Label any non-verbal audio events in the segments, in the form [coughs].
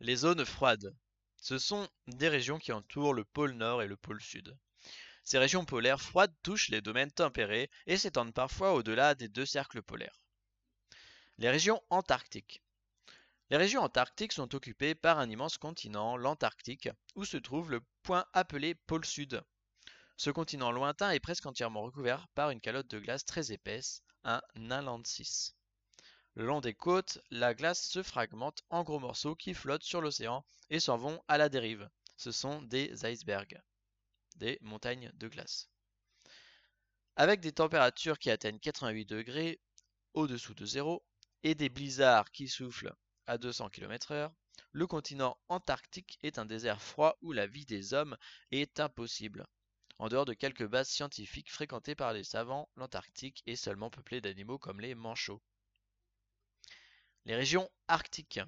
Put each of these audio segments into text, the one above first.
Les zones froides. Ce sont des régions qui entourent le pôle Nord et le pôle Sud. Ces régions polaires froides touchent les domaines tempérés et s'étendent parfois au-delà des deux cercles polaires. Les régions antarctiques. Les régions antarctiques sont occupées par un immense continent, l'Antarctique, où se trouve le point appelé pôle Sud. Ce continent lointain est presque entièrement recouvert par une calotte de glace très épaisse, un inland le long des côtes, la glace se fragmente en gros morceaux qui flottent sur l'océan et s'en vont à la dérive. Ce sont des icebergs, des montagnes de glace. Avec des températures qui atteignent 88 degrés au-dessous de zéro et des blizzards qui soufflent à 200 km/h, le continent antarctique est un désert froid où la vie des hommes est impossible. En dehors de quelques bases scientifiques fréquentées par les savants, l'Antarctique est seulement peuplé d'animaux comme les manchots. Les régions arctiques.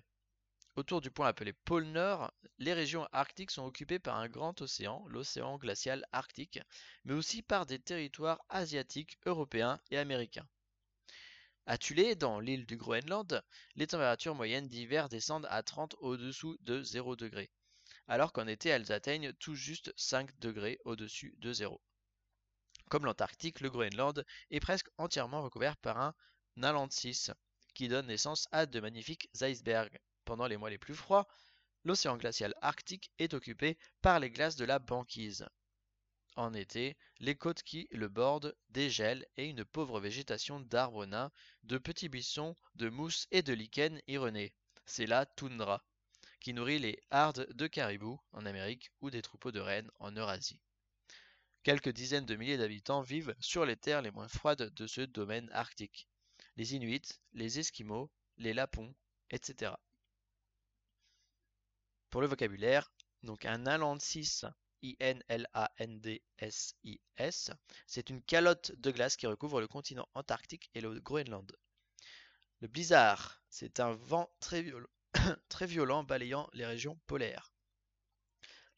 Autour du point appelé pôle Nord, les régions arctiques sont occupées par un grand océan, l'océan glacial arctique, mais aussi par des territoires asiatiques, européens et américains. À Thule, dans l'île du Groenland, les températures moyennes d'hiver descendent à 30 au-dessous de 0 degré, alors qu'en été elles atteignent tout juste 5 degrés au-dessus de 0. Comme l'Antarctique, le Groenland est presque entièrement recouvert par un 6 qui donne naissance à de magnifiques icebergs. Pendant les mois les plus froids, l'océan glacial arctique est occupé par les glaces de la banquise. En été, les côtes qui le bordent dégèlent et une pauvre végétation d'arbres nains, de petits buissons, de mousses et de lichens y renaît. C'est la toundra, qui nourrit les hardes de caribous en Amérique ou des troupeaux de rennes en Eurasie. Quelques dizaines de milliers d'habitants vivent sur les terres les moins froides de ce domaine arctique les Inuits, les Esquimaux, les Lapons, etc. Pour le vocabulaire, donc un 6 I-N-L-A-N-D-S-I-S, c'est une calotte de glace qui recouvre le continent antarctique et le Groenland. Le blizzard, c'est un vent très violent, [coughs] très violent balayant les régions polaires.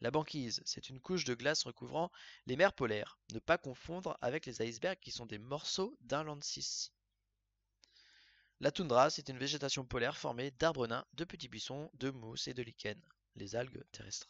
La banquise, c'est une couche de glace recouvrant les mers polaires. Ne pas confondre avec les icebergs qui sont des morceaux d'un land 6. La toundra, c'est une végétation polaire formée d'arbres nains, de petits buissons, de mousses et de lichens, les algues terrestres.